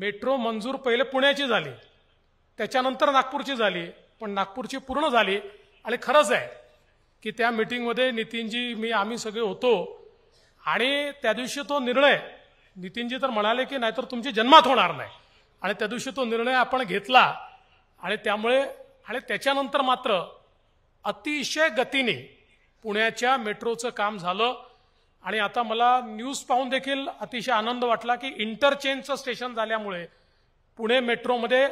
metro मंजूर पहिले पुण्याची झाली त्याच्यानंतर नागपूरची झाली पण नागपूरची पूर्ण झाली आणि खरंच आहे की त्या मिटिंगमध्ये नितीनजी मी आम्ही सगळे होतो आणि त्या दिवशी तो निर्णय नितीनजी तर म्हणाले की नाहीतर तुमची जन्मात होणार नाही आणि त्या दिवशी तो निर्णय आपण घेतला आणि त्यामुळे आणि त्याच्यानंतर मात्र अतिशय गतीने पुण्याच्या मेट्रोचं काम झालं आणि आता मला न्यूज पाहून देखील अतिशय आनंद वाटला की इंटरचेंजचं स्टेशन झाल्यामुळे पुणे मेट्रोमध्ये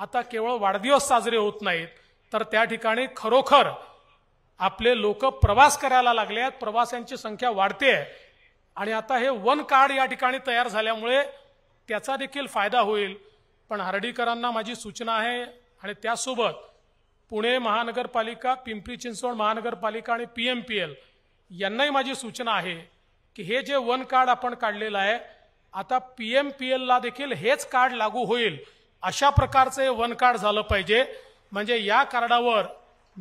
आता केवळ वाढदिवस साजरे होत नाहीत तर त्या ठिकाणी खरोखर आपले लोक प्रवास करायला लागले आहेत प्रवाशांची संख्या वाढते आहे आणि आता हे वन कार्ड या ठिकाणी तयार झाल्यामुळे त्याचा देखील फायदा होईल पण हर्डीकरांना माझी सूचना आहे आणि त्यासोबत पुणे महानगरपालिका पिंपरी चिंचवड महानगरपालिका आणि पी एम पी एल यांनाही माझी सूचना आहे की हे जे वन कार्ड आपण काढलेलं आहे आता पी एम पी एलला देखील हेच कार्ड लागू होईल अशा प्रकारचं वन कार्ड झालं पाहिजे म्हणजे या कार्डावर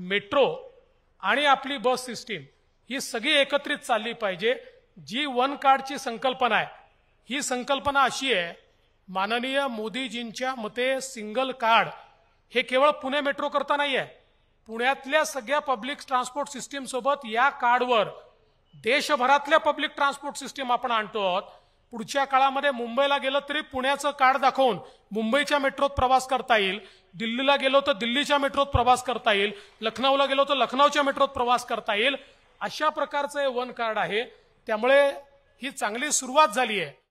मेट्रो आणि आपली बस सिस्टीम ही सगळी एकत्रित चालली पाहिजे जी वन कार्डची संकल्पना आहे ही संकल्पना अशी आहे माननीय मोदीजींच्या मते सिंगल कार्ड हे केवळ पुणे मेट्रो करता नाही आहे पुण्यातल्या सगळ्या पब्लिक ट्रान्सपोर्ट सिस्टीम सोबत या कार्डवर देशभरातल्या पब्लिक ट्रान्सपोर्ट सिस्टीम आपण आणतो आहोत पुढच्या काळामध्ये मुंबईला गेलं तरी पुण्याचं कार्ड दाखवून मुंबईच्या मेट्रोत प्रवास करता येईल दिल्लीला गेलो तर दिल्लीच्या मेट्रोत प्रवास करता येईल लखनौला गेलो तर लखनौच्या मेट्रोत प्रवास करता येईल अशा प्रकारचं हे वन कार्ड आहे त्यामुळे ही चांगली सुरुवात झाली आहे